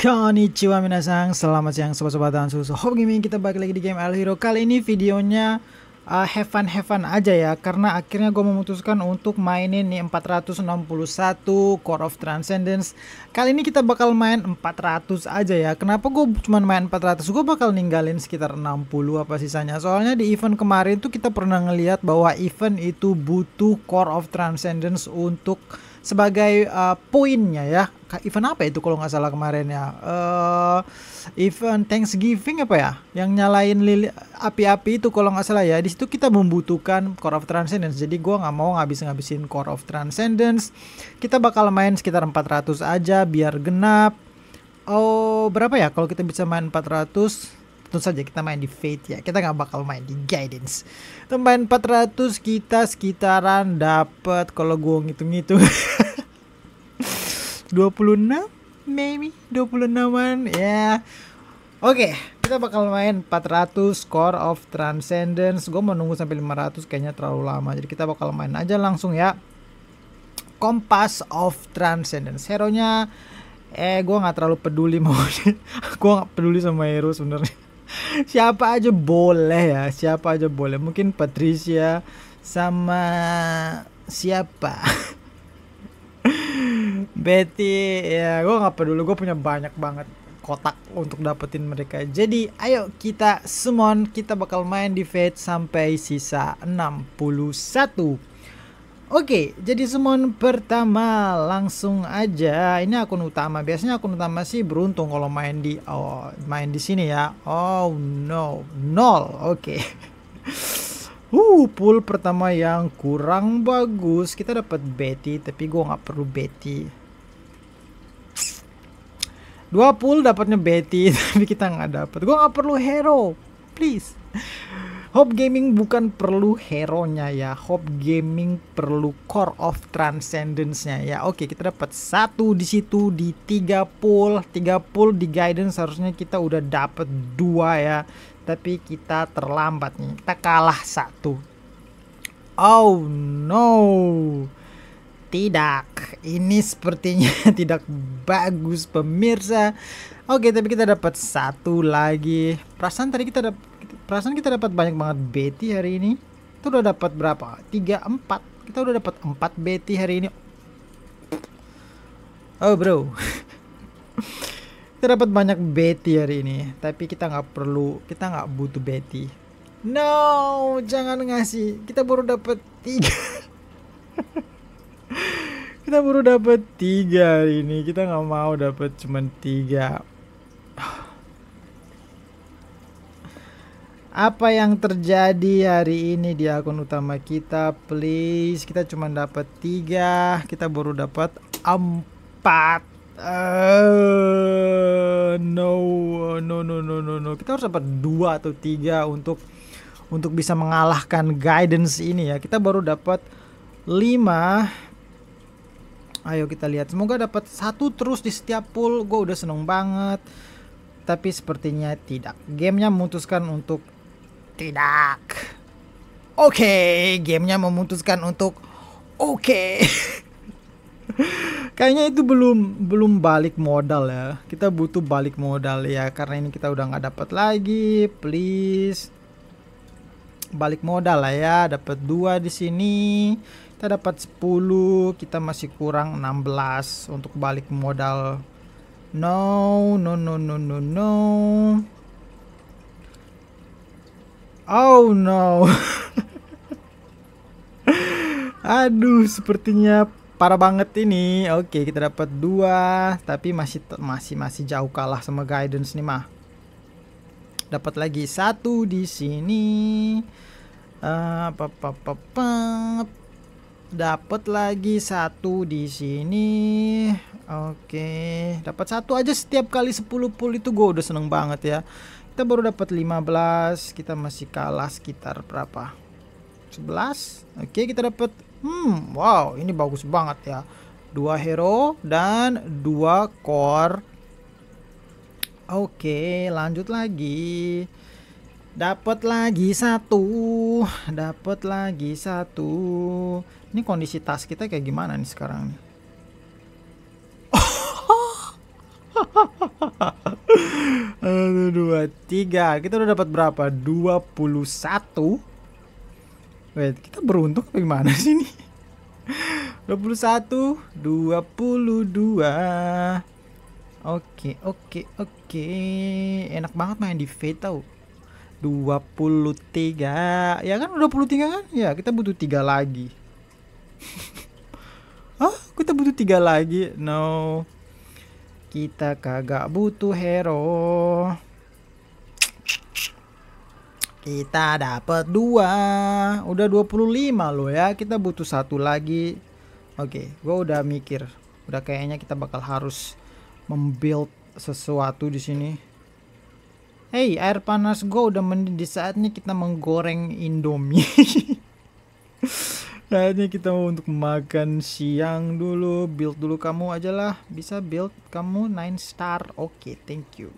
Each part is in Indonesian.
Konnichiwa minasang, selamat siang sobat-sobat dan susu. Hope Gaming, kita balik lagi di game El Hero Kali ini videonya uh, have fun have fun aja ya Karena akhirnya gue memutuskan untuk mainin nih 461 Core of Transcendence Kali ini kita bakal main 400 aja ya Kenapa gue cuma main 400? Gue bakal ninggalin sekitar 60 apa sisanya Soalnya di event kemarin tuh kita pernah ngeliat bahwa event itu butuh Core of Transcendence untuk sebagai uh, poinnya ya event apa itu kalau nggak salah kemarin ya uh, event Thanksgiving apa ya yang nyalain lili api-api itu kalau nggak salah ya di situ kita membutuhkan Core of Transcendence jadi gua nggak mau ngabis-ngabisin Core of Transcendence kita bakal main sekitar 400 aja biar genap oh berapa ya kalau kita bisa main 400 tentu saja kita main di Fate ya kita nggak bakal main di Guidance kita 400 kita sekitaran dapat kalau gue ngitung-ngitung 26 maybe 26an ya yeah. oke okay, kita bakal main 400 score of Transcendence gue mau nunggu sampai 500 kayaknya terlalu lama jadi kita bakal main aja langsung ya Compass of Transcendence. Hero nya eh gue nggak terlalu peduli mau gue gak peduli sama hero sebenarnya siapa aja boleh ya siapa aja boleh mungkin Patricia sama siapa Betty ya gue nggak peduli gue punya banyak banget kotak untuk dapetin mereka jadi ayo kita summon kita bakal main di Fate sampai sisa 61 Oke, jadi summon pertama langsung aja. Ini akun utama. Biasanya akun utama sih beruntung kalau main di oh, main di sini ya. Oh no, nol. Oke. Okay. uh, pool pertama yang kurang bagus. Kita dapat Betty, tapi gua nggak perlu Betty. Dua pool dapatnya Betty, tapi kita nggak dapat. Gua nggak perlu hero. Please. Hope Gaming bukan perlu hero-nya ya. Hope Gaming perlu core of transcendence-nya ya. Oke, kita dapat satu di situ di tiga pool. tiga pool di guidance harusnya kita udah dapat dua ya. Tapi kita terlambat nih. Kita kalah satu. Oh no. Tidak. Ini sepertinya tidak bagus pemirsa. Oke, tapi kita dapat satu lagi. Perasaan tadi kita dapat perasaan kita dapat banyak banget Betty hari ini kita udah dapat berapa 3 empat. kita udah dapat empat Betty hari ini oh bro kita dapat banyak Betty hari ini tapi kita nggak perlu kita nggak butuh Betty no jangan ngasih kita baru dapat tiga kita baru dapat tiga hari ini kita nggak mau dapat cuma tiga apa yang terjadi hari ini di akun utama kita please kita cuma dapat tiga kita baru dapat empat eh, no no no no no kita harus dapat dua atau tiga untuk untuk bisa mengalahkan guidance ini ya kita baru dapat lima ayo kita lihat semoga dapat satu terus di setiap pool gue udah seneng banget tapi sepertinya tidak gamenya memutuskan untuk tidak. Oke, okay, gamenya memutuskan untuk oke. Okay. Kayaknya itu belum belum balik modal ya. Kita butuh balik modal ya karena ini kita udah nggak dapat lagi. Please balik modal lah ya. Dapat dua di sini. Kita dapat 10, kita masih kurang 16 untuk balik modal. No, no, no, no, no, no. Oh no. Aduh, sepertinya parah banget ini. Oke, kita dapat dua, tapi masih masih masih jauh kalah sama guidance nih mah. Dapat lagi satu di sini. Uh, eh, apa, apa, apa, Dapat lagi satu di sini. Oke, dapat satu aja setiap kali 10 pul itu gue udah seneng banget ya kita baru dapat 15 kita masih kalah sekitar berapa 11 oke kita dapat hmm wow ini bagus banget ya dua hero dan dua core oke lanjut lagi dapat lagi satu dapat lagi satu ini kondisi tas kita kayak gimana nih sekarang nih 1, dua, tiga. Kita udah dapat berapa? 21. Wait, kita beruntung apa gimana sih ini? 21, 22. Oke, oke, oke. Enak banget main di V tau. 23. Ya kan 23 kan? Ya, kita butuh tiga lagi. Hah? Kita butuh tiga lagi? No. Kita kagak butuh hero. Kita dapat dua. Udah 25 lo ya. Kita butuh satu lagi. Oke, okay, gua udah mikir. Udah kayaknya kita bakal harus membuild sesuatu di sini. Hey, air panas gua udah mendidih saatnya kita menggoreng Indomie. Kayaknya kita mau untuk makan siang dulu. Build dulu kamu aja lah. Bisa build kamu 9 star. Oke, okay, thank you.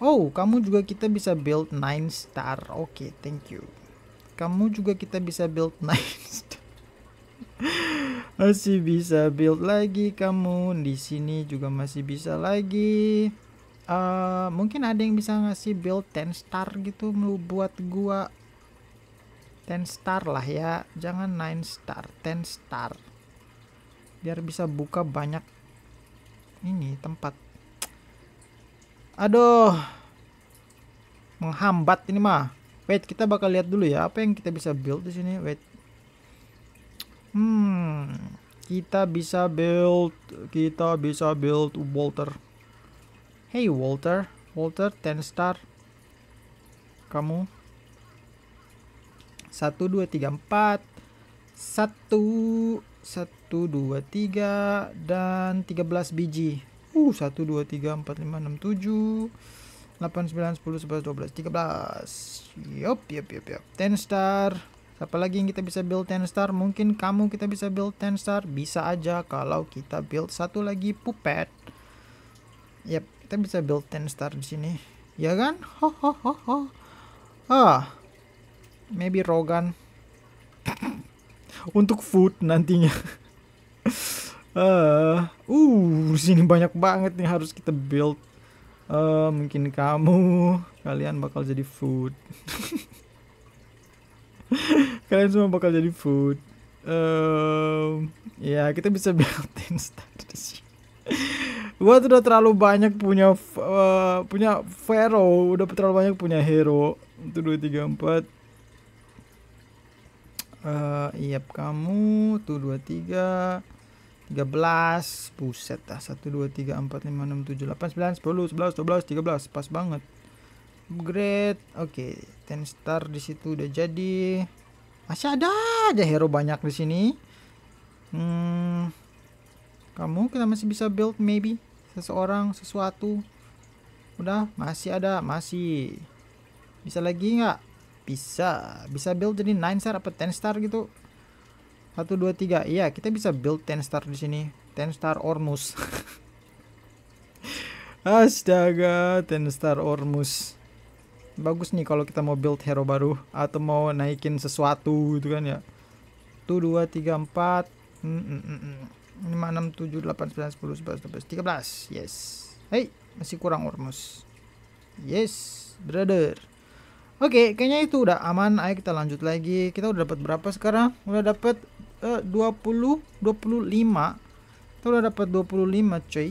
Oh, kamu juga kita bisa build 9 star. Oke, okay, thank you. Kamu juga kita bisa build 9 star. masih bisa build lagi kamu. Di sini juga masih bisa lagi. Uh, mungkin ada yang bisa ngasih build 10 star gitu. mau buat gua 10 star lah ya jangan 9 star 10 star biar bisa buka banyak ini tempat aduh menghambat ini mah wait kita bakal lihat dulu ya apa yang kita bisa build di sini wait hmm kita bisa build kita bisa build Walter hey Walter Walter 10 star kamu satu dua tiga empat satu satu dua tiga dan tiga belas biji uh satu dua tiga empat lima enam tujuh delapan sembilan sepuluh sebelas dua belas tiga belas yup yup yup yup ten star siapa lagi yang kita bisa build ten star mungkin kamu kita bisa build ten star bisa aja kalau kita build satu lagi pupet yup kita bisa build ten star di sini ya kan ho ho ho ho ah maybe Rogan untuk food nantinya uh, uh sini banyak banget nih harus kita build uh, mungkin kamu kalian bakal jadi food kalian semua bakal jadi food uh, ya yeah, kita bisa build strategy gua tuh udah terlalu banyak punya uh, punya pharaoh udah terlalu banyak punya hero itu dua tiga empat uh, eh, iap kamu tuh 23 13 Buset dah 1 2 3 4 5 6 7 8 9 10 11 12 13 Pas banget Upgrade Oke okay. 10 star situ udah jadi Masih ada aja hero banyak di sini. Hmm, kamu kita masih bisa build maybe seseorang sesuatu udah masih ada masih bisa lagi nggak bisa bisa build jadi 9 star apa 10 star gitu 1 2 3 iya kita bisa build 10 star di sini 10 star Ormus Astaga 10 star Ormus bagus nih kalau kita mau build hero baru atau mau naikin sesuatu gitu kan ya. 1 2 3 4 5 6 7 8 9 10 11 12 13. Yes. hei masih kurang Ormus. Yes, brother. Oke, okay, kayaknya itu udah aman. Ayo kita lanjut lagi. Kita udah dapat berapa sekarang? Udah dapat uh, 20 25. Kita udah dapat 25, cuy. Oke,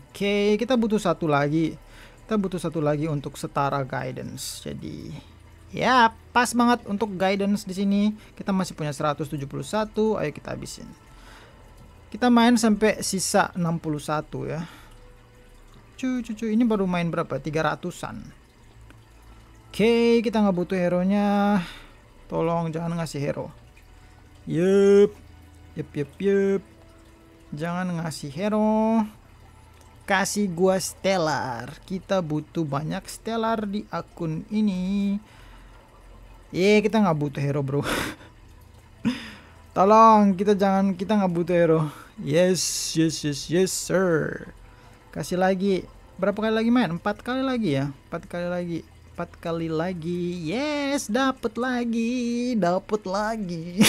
okay, kita butuh satu lagi. Kita butuh satu lagi untuk setara guidance. Jadi, ya pas banget untuk guidance di sini. Kita masih punya 171. Ayo kita habisin. Kita main sampai sisa 61 ya cucu-cucu Ini baru main berapa? 300-an. Oke, okay, kita nggak butuh hero-nya. Tolong jangan ngasih hero. Yup. Yup, yup, yup. Jangan ngasih hero. Kasih gua stellar. Kita butuh banyak stellar di akun ini. Ye, kita nggak butuh hero, bro. Tolong, kita jangan kita nggak butuh hero. Yes, yes, yes, yes, sir kasih lagi berapa kali lagi main empat kali lagi ya empat kali lagi empat kali lagi yes dapat lagi dapat lagi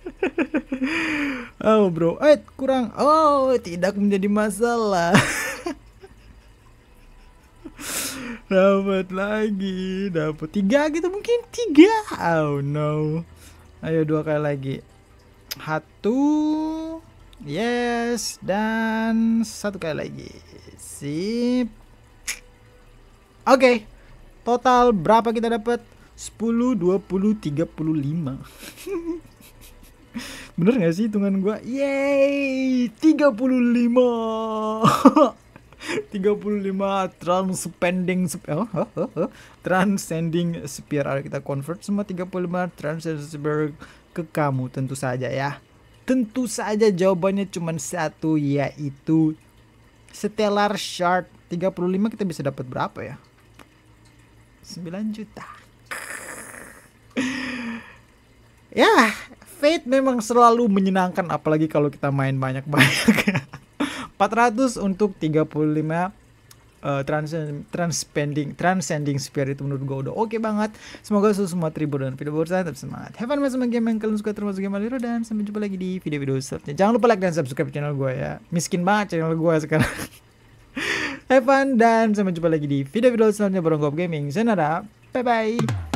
oh bro eh kurang oh tidak menjadi masalah dapat lagi dapat tiga gitu mungkin tiga oh no ayo dua kali lagi satu Yes, dan satu kali lagi. Sip. Oke. Okay. Total berapa kita dapat? 10, 20, 35. Bener gak sih hitungan gua? Yeay, 35. 35 transpending oh, oh, oh, transcending spear kita convert semua 35 transcending spear ke kamu tentu saja ya. Tentu saja jawabannya cuma satu yaitu Stellar Shard 35 kita bisa dapat berapa ya? 9 juta. ya, Fate memang selalu menyenangkan apalagi kalau kita main banyak-banyak. 400 untuk 35 Eh, trans transcending transcending spirit menurut gue udah oke okay banget semoga semua tribu dan video bursa tetap semangat have fun main sama game yang kalian suka termasuk game Aliro dan sampai jumpa lagi di video-video selanjutnya jangan lupa like dan subscribe channel gue ya miskin banget channel gue sekarang have fun dan sampai jumpa lagi di video-video selanjutnya bareng Gaming senara bye bye